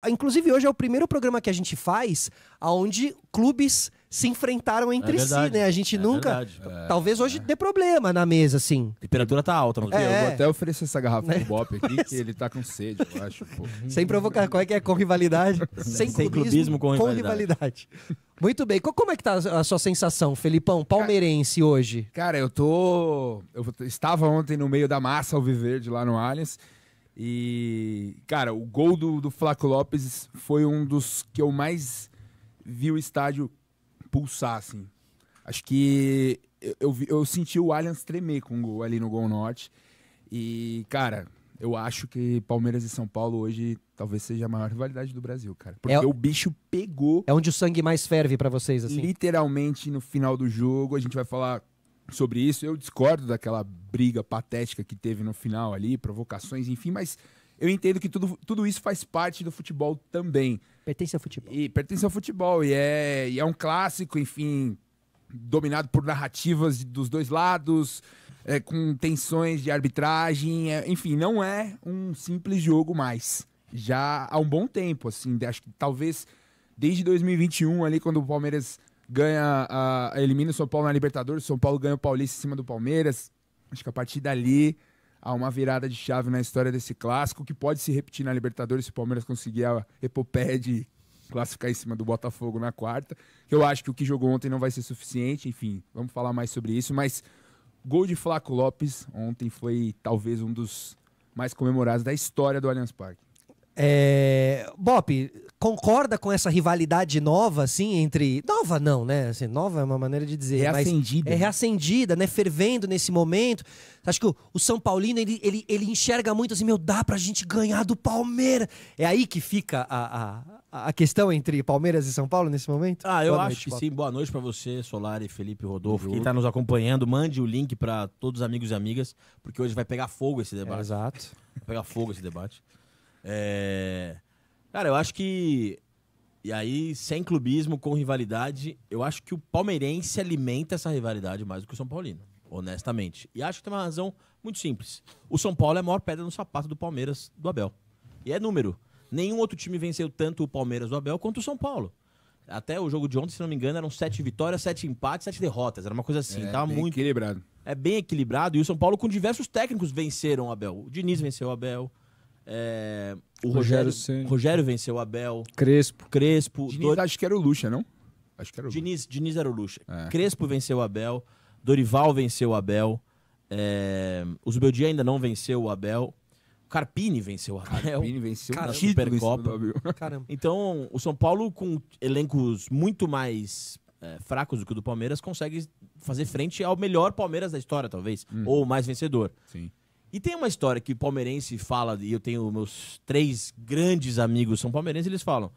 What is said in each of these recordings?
Ah, inclusive, hoje é o primeiro programa que a gente faz onde clubes se enfrentaram entre é si, né? A gente é nunca. É, talvez hoje é. dê problema na mesa, assim. A temperatura tá alta, não é. Eu vou até oferecer essa garrafa do Bop aqui, que ele tá com sede, eu acho. Pô. Sem provocar. Qual é que é? Com rivalidade? Sem, Sem clubismo, clubismo, com rivalidade. Com rivalidade. Muito bem. Como é que tá a sua sensação, Felipão, palmeirense hoje? Cara, eu tô. Eu estava ontem no meio da massa ao viver de lá no Allianz. E, cara, o gol do, do Flaco Lopes foi um dos que eu mais vi o estádio pulsar, assim. Acho que eu, eu, eu senti o Allianz tremer com o gol ali no Gol Norte. E, cara, eu acho que Palmeiras e São Paulo hoje talvez seja a maior rivalidade do Brasil, cara. É Porque é, o bicho pegou. É onde o sangue mais ferve para vocês, assim. Literalmente no final do jogo, a gente vai falar sobre isso. Eu discordo daquela briga patética que teve no final ali, provocações, enfim, mas eu entendo que tudo, tudo isso faz parte do futebol também. Pertence ao futebol. E pertence ao futebol. E é, e é um clássico, enfim, dominado por narrativas dos dois lados, é, com tensões de arbitragem. É, enfim, não é um simples jogo mais. Já há um bom tempo, assim, acho que talvez desde 2021 ali, quando o Palmeiras ganha a, a elimina o São Paulo na Libertadores, o São Paulo ganha o Paulista em cima do Palmeiras. Acho que a partir dali há uma virada de chave na história desse clássico que pode se repetir na Libertadores se o Palmeiras conseguir a epopeia de classificar em cima do Botafogo na quarta. Eu acho que o que jogou ontem não vai ser suficiente, enfim, vamos falar mais sobre isso, mas gol de Flaco Lopes ontem foi talvez um dos mais comemorados da história do Allianz Parque. É... Bop, concorda com essa rivalidade nova, assim, entre. Nova não, né? Assim, nova é uma maneira de dizer. Reacendida. é reacendida, né? Fervendo nesse momento. Acho que o, São Paulino, ele, ele, ele enxerga muito assim, meu, dá pra gente ganhar do Palmeiras. É aí que fica a, a, a questão entre Palmeiras e São Paulo nesse momento? Ah, eu Boa acho noite, que Bob. sim. Boa noite para você, Solari, Felipe, Rodolfo. Quem tá nos acompanhando, mande o link para todos os amigos e amigas, porque hoje vai pegar fogo esse debate. É, exato. Vai pegar fogo esse debate. É... Cara, eu acho que. E aí, sem clubismo, com rivalidade, eu acho que o palmeirense alimenta essa rivalidade mais do que o São Paulino, honestamente. E acho que tem uma razão muito simples. O São Paulo é a maior pedra no sapato do Palmeiras, do Abel. E é número. Nenhum outro time venceu tanto o Palmeiras do Abel quanto o São Paulo. Até o jogo de ontem, se não me engano, eram sete vitórias, sete empates, sete derrotas. Era uma coisa assim. É, bem muito... equilibrado. É bem equilibrado. E o São Paulo, com diversos técnicos, venceram o Abel. O Diniz venceu o Abel. É, o Rogério, Rogério, Rogério venceu o Abel. Crespo. Crespo. Diniz, Acho que era o Lucha, não? Acho que era o Diniz, Diniz era o Lucha. É. Crespo venceu o Abel. Dorival venceu o Abel. É, o Zubeldia ainda não venceu o Abel. Carpini venceu o Abel. Carpini venceu na Supercopa. Caramba. Então, o São Paulo, com elencos muito mais é, fracos do que o do Palmeiras, consegue fazer frente ao melhor Palmeiras da história, talvez. Hum. Ou mais vencedor. Sim. E tem uma história que palmeirense fala, e eu tenho meus três grandes amigos são palmeirenses, eles falam: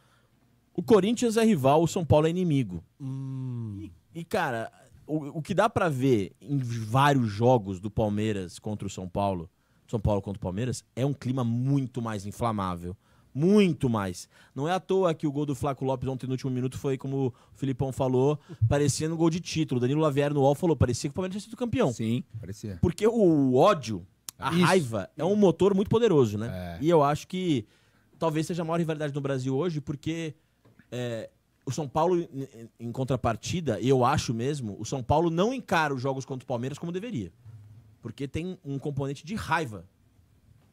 o Corinthians é rival, o São Paulo é inimigo. Hum. E, e, cara, o, o que dá para ver em vários jogos do Palmeiras contra o São Paulo, São Paulo contra o Palmeiras, é um clima muito mais inflamável. Muito mais. Não é à toa que o gol do Flaco Lopes ontem no último minuto foi, como o Filipão falou, parecendo um gol de título. Danilo Lavier no UOL falou, parecia que o Palmeiras tinha sido campeão. Sim, parecia. Porque o ódio a Isso. raiva é um motor muito poderoso, né? É. E eu acho que talvez seja a maior rivalidade no Brasil hoje, porque é, o São Paulo, em contrapartida, eu acho mesmo, o São Paulo não encara os jogos contra o Palmeiras como deveria. Porque tem um componente de raiva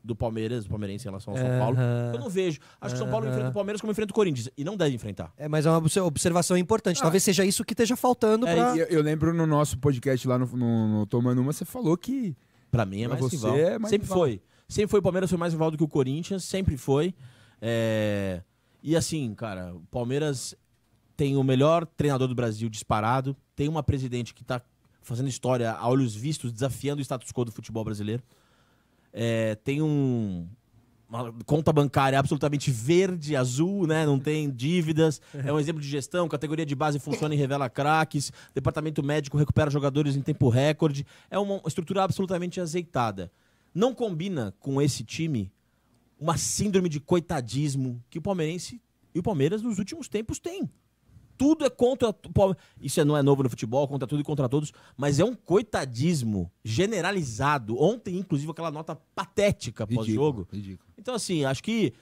do Palmeiras, do Palmeirense em relação ao São uhum. Paulo. Eu não vejo. Acho que o São Paulo enfrenta o Palmeiras como enfrenta o Corinthians. E não deve enfrentar. É, mas é uma observação importante. Ah. Talvez seja isso que esteja faltando. É, pra... eu, eu, lembro no nosso podcast lá no, no, no Tomando Uma, você falou que para mim é mais pra rival. É mais sempre rival. foi. Sempre foi o Palmeiras foi mais rival do que o Corinthians, sempre foi. É... E assim, cara, o Palmeiras tem o melhor treinador do Brasil disparado, tem uma presidente que está fazendo história a olhos vistos, desafiando o status quo do futebol brasileiro. É, tem um, uma conta bancária absolutamente verde, azul, né? Não tem dívidas. É um exemplo de gestão. Categoria de base funciona e revela craques. Departamento médico recupera jogadores em tempo recorde. É uma estrutura absolutamente azeitada. Não combina com esse time uma síndrome de coitadismo que o palmeirense e o Palmeiras nos últimos tempos tem tudo é contra. Isso é, não é novo no futebol, contra tudo e contra todos, mas é um coitadismo generalizado. Ontem, inclusive, aquela nota patética pós-jogo. Então, assim, acho que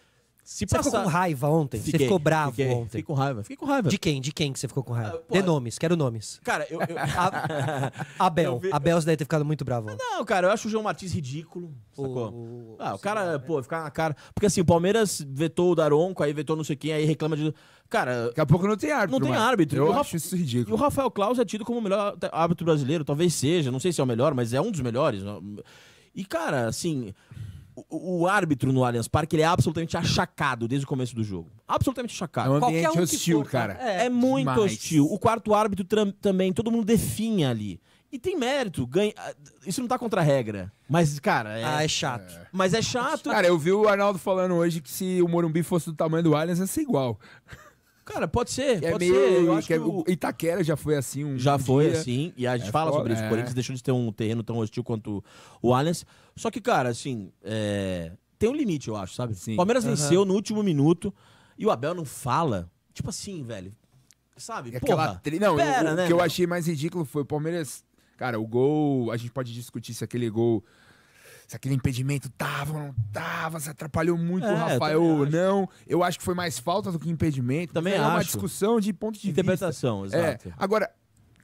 se você passar... ficou com raiva ontem? Fiquei, você ficou bravo fiquei, ontem? Fiquei com raiva. Fiquei com raiva. De quem? De quem que você ficou com raiva? De ah, Dê nomes, quero nomes. Cara, eu. eu... A... Abel. Eu vi... Abel, você deve ter ficado muito bravo. Ontem. Não, cara, eu acho o João Martins ridículo. Sacou? O... Ah, o cara, pô, ficar na cara. Porque assim, o Palmeiras vetou o Daronco, aí vetou não sei quem, aí reclama de. Cara. Daqui a pouco não tem árbitro. Não tem árbitro. Eu acho isso ridículo. E o Rafael Claus é tido como o melhor árbitro brasileiro. Talvez seja, não sei se é o melhor, mas é um dos melhores. E, cara, assim o, árbitro no Allianz Parque ele é absolutamente achacado desde o começo do jogo. Absolutamente achacado. É um ambiente Qualquer um hostil, for, tá? cara. É, é muito Demais. hostil. O quarto árbitro também, todo mundo definha ali. E tem mérito, ganha. Ah, isso não tá contra a regra. Mas, cara. É... Ah, é chato. É. Mas é chato. Cara, eu vi o Arnaldo falando hoje que se o Morumbi fosse do tamanho do Allianz, ia ser igual. Cara, pode ser, é pode meio, ser. Eu que... É Itaquera já foi assim um Já foi assim, e a gente é fala foda, sobre isso. O é. Corinthians deixou de ter um terreno tão hostil quanto o Allianz. Só que, cara, assim, é, tem um limite, eu acho, sabe? Sim. Palmeiras uhum. venceu no último minuto e o Abel não fala. Tipo assim, velho. Sabe? É porra, aquela tri... Não, pera, o, né, o que meu? eu achei mais ridículo foi o Palmeiras. Cara, o gol, a gente pode discutir se aquele gol se aquele impedimento tava ou não tava, se atrapalhou muito é, o Rafael ou não. Eu acho que foi mais falta do que impedimento. Também é acho. É uma discussão de ponto de Interpretação, vista. Interpretação, é, exato. É. Agora,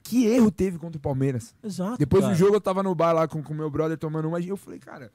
que erro teve contra o Palmeiras? Exato. Depois cara. do jogo eu tava no bar lá com o meu brother tomando uma e eu falei, cara,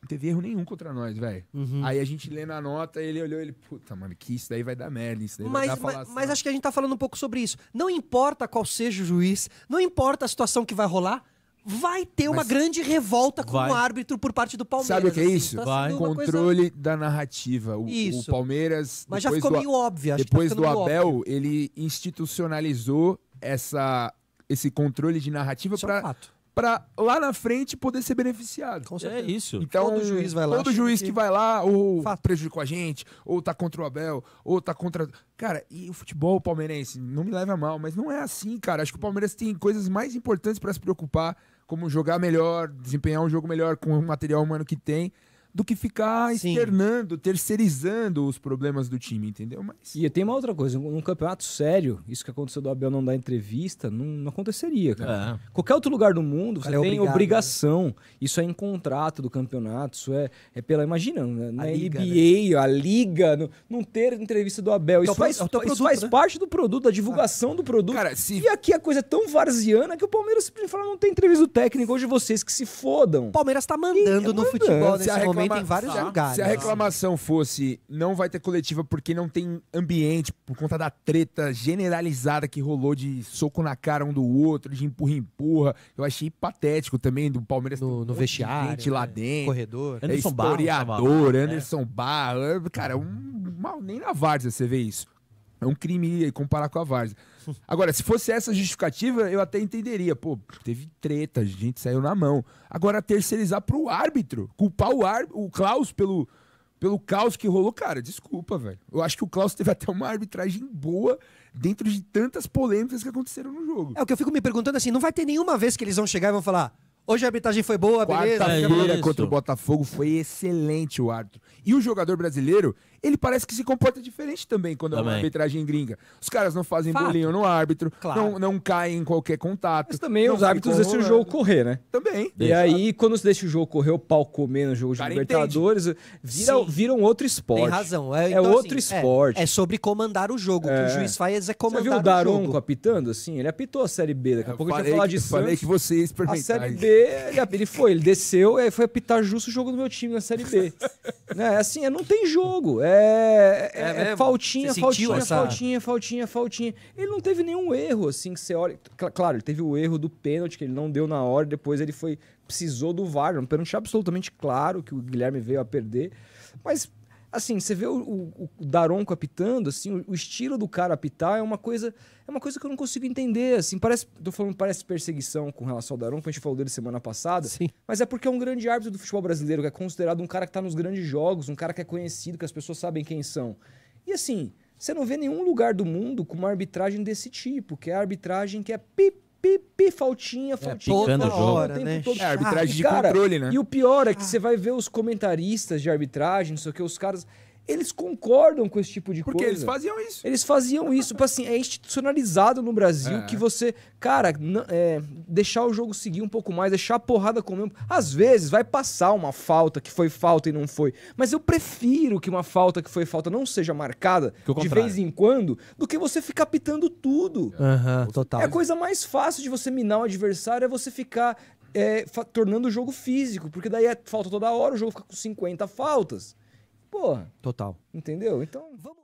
não teve erro nenhum contra nós, velho. Uhum. Aí a gente lê na nota, ele olhou ele, puta, mano, que isso daí vai dar merda, isso daí mas, vai dar mas, mas acho que a gente tá falando um pouco sobre isso. Não importa qual seja o juiz, não importa a situação que vai rolar, vai ter Mas uma grande revolta com o árbitro por parte do Palmeiras. Sabe o que é assim. isso? Assim, tá controle coisa... da narrativa. O, isso. o Palmeiras. Mas já ficou do, meio óbvio. Tá depois tá do Abel, óbvio. ele institucionalizou essa, esse controle de narrativa é para para lá na frente poder ser beneficiado. Com é certeza. É isso. Então, todo juiz vai lá. Todo juiz que... que vai lá ou Fato. prejudicou a gente, ou tá contra o Abel, ou tá contra. Cara, e o futebol palmeirense, não me leva a mal, mas não é assim, cara. Acho que o Palmeiras tem coisas mais importantes para se preocupar, como jogar melhor, desempenhar um jogo melhor com o material humano que tem do que ficar Sim. externando, terceirizando os problemas do time, entendeu? Mas... E tem uma outra coisa, num campeonato sério, isso que aconteceu do Abel não dar entrevista, não, não aconteceria, cara. É. Qualquer outro lugar do mundo, você é tem obrigado, obrigação. Né? Isso é em contrato do campeonato, isso é, é pela. Imagina, né? na a liga, né? a liga, não ter entrevista do Abel. Então isso faz, isso faz né? parte do produto, da ah, divulgação ah. do produto. Cara, se... E aqui a coisa é tão varziana que o Palmeiras simplesmente fala: não tem entrevista do técnico hoje, vocês que se fodam. O Palmeiras tá mandando no mandando. futebol nesse momento documento em vários tá. lugares. Se a reclamação fosse não vai ter coletiva porque não tem ambiente por conta da treta generalizada que rolou de soco na cara um do outro, de empurra empurra, eu achei patético também do Palmeiras no, no vestiário, gente lá né? dentro, corredor, é Anderson né? é historiador, Barra, Anderson Barra, cara, um, mal, nem na várzea você vê isso. É um crime comparar com a Várzea. Agora, se fosse essa justificativa, eu até entenderia. Pô, teve treta, a gente saiu na mão. Agora, terceirizar para o árbitro, culpar o, ar, o Klaus pelo, pelo caos que rolou, cara, desculpa, velho. Eu acho que o Klaus teve até uma arbitragem boa dentro de tantas polêmicas que aconteceram no jogo. É o que eu fico me perguntando assim, não vai ter nenhuma vez que eles vão chegar e vão falar: "Hoje a arbitragem foi boa, beleza". Quarta-feira é contra o Botafogo foi excelente o árbitro. E o jogador brasileiro, ele parece que se comporta diferente também quando também. é uma arbitragem gringa. Os caras não fazem Fato. bolinho no árbitro, claro. não, não caem em qualquer contato. Mas também os árbitros deixam o jogo correr, né? Também. E Exato. aí, quando se deixa o jogo correr, o pau comer no jogo de Libertadores, viram vira, vira um outro esporte. Tem razão. É, é então, assim, é outro assim, esporte. É, é, sobre comandar o jogo. É. O que o é. juiz faz é comandar Você viu o Daronco apitando, assim? Ele apitou a Série B. Daqui a pouco eu gente falar de Santos. Falei que você ia A Série B, ele, ele foi, ele desceu, e foi apitar justo o jogo do meu time na Série B. Né? é assim, é, não tem jogo. É é, é, é, é faltinha, faltinha, essa... faltinha, faltinha, faltinha. Ele não teve nenhum erro, assim, que você olha. Claro, ele teve o erro do pênalti que ele não deu na hora, depois ele foi. Precisou do VAR, é um pênalti absolutamente claro que o Guilherme veio a perder. Mas assim, você vê o, o, o Daronco apitando, assim, o, o, estilo do cara apitar é uma coisa, é uma coisa que eu não consigo entender, assim, parece, tô falando, parece perseguição com relação ao Daronco, a gente falou dele semana passada, Sim. mas é porque é um grande árbitro do futebol brasileiro, que é considerado um cara que tá nos grandes jogos, um cara que é conhecido, que as pessoas sabem quem são. E assim, você não vê nenhum lugar do mundo com uma arbitragem desse tipo, que é a arbitragem que é pip pi, pi, faltinha, é, faltinha. É, toda hora, né? Todo. É, arbitragem ah, de cara, controle, né? E o pior é que ah. você vai ver os comentaristas de arbitragem, não sei o que, os caras eles concordam com esse tipo de Porque coisa. Porque eles faziam isso. Eles faziam isso. Tipo assim, é institucionalizado no Brasil é. que você, cara, é, deixar o jogo seguir um pouco mais, deixar a porrada comer. Às vezes vai passar uma falta que foi falta e não foi. Mas eu prefiro que uma falta que foi falta não seja marcada de vez em quando do que você ficar pitando tudo. uhum, total. É a coisa mais fácil de você minar o adversário é você ficar é, tornando o jogo físico. Porque daí é falta toda hora, o jogo fica com 50 faltas. Porra. Total. Entendeu? Então. Vamos...